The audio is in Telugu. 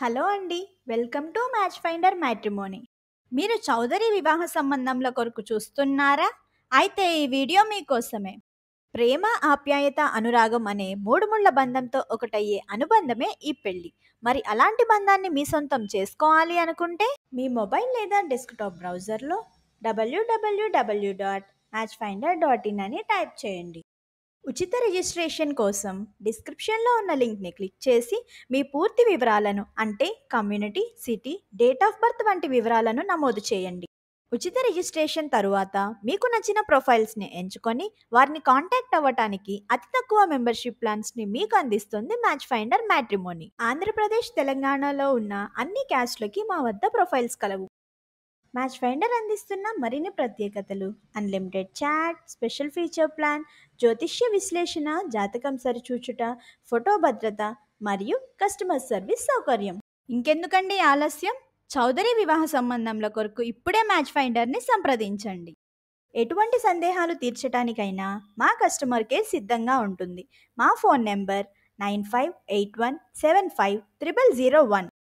హలో అండి welcome to Match Finder matrimony మీరు చౌదరి వివాహ సంబంధంల కొరకు చూస్తున్నారా అయితే ఈ వీడియో మీకోసమే ప్రేమ ఆప్యాయత అనురాగం అనే మూడు ముళ్ళ బంధంతో ఒకటయ్యే అనుబంధమే ఈ పెళ్ళి మరి అలాంటి బంధాన్ని మీ సొంతం చేసుకోవాలి అనుకుంటే మీ మొబైల్ లేదా డెస్క్టాప్ బ్రౌజర్లో WWW dot Match Finder dot in అని టైప్ చేయండి ఉచిత రిజిస్ట్రేషన్ కోసం డిస్క్రిప్షన్లో ఉన్న లింక్ని క్లిక్ చేసి మీ పూర్తి వివరాలను అంటే community city date of birth వంటి వివరాలను నమోదు చేయండి ఉచిత రిజిస్ట్రేషన్ తరువాత మీకు నచ్చిన ప్రొఫైల్స్ని ఎంచుకొని వారిని కాంటాక్ట్ అవ్వటానికి అతి తక్కువ మెంబర్షిప్ ప్లాన్స్ని మీకు అందిస్తుంది మ్యాచ్ ఫైండర్ మ్యాట్రిమోని ఆంధ్రప్రదేశ్ తెలంగాణలో ఉన్న అన్ని క్యాస్ట్లకి మా వద్ద ప్రొఫైల్స్ కలవు మ్యాచ్ ఫైండర్ అందిస్తున్న మరిన్ని ప్రత్యేకతలు unlimited chat special feature plan జ్యోతిష్య విశ్లేషణ జాతకం సరిచూచుట ఫోటో భద్రత మరియు కస్టమర్ సర్వీస్ సౌకర్యం ఇంకెందుకండి ఆలస్యం చౌదరి వివాహ సంబంధంల కొరకు ఇప్పుడే మ్యాచ్ ఫైండర్ని సంప్రదించండి ఎటువంటి సందేహాలు తీర్చడానికైనా మా కస్టమర్ కేర్ సిద్ధంగా ఉంటుంది మా phone number nine five eight one seven five triple zero one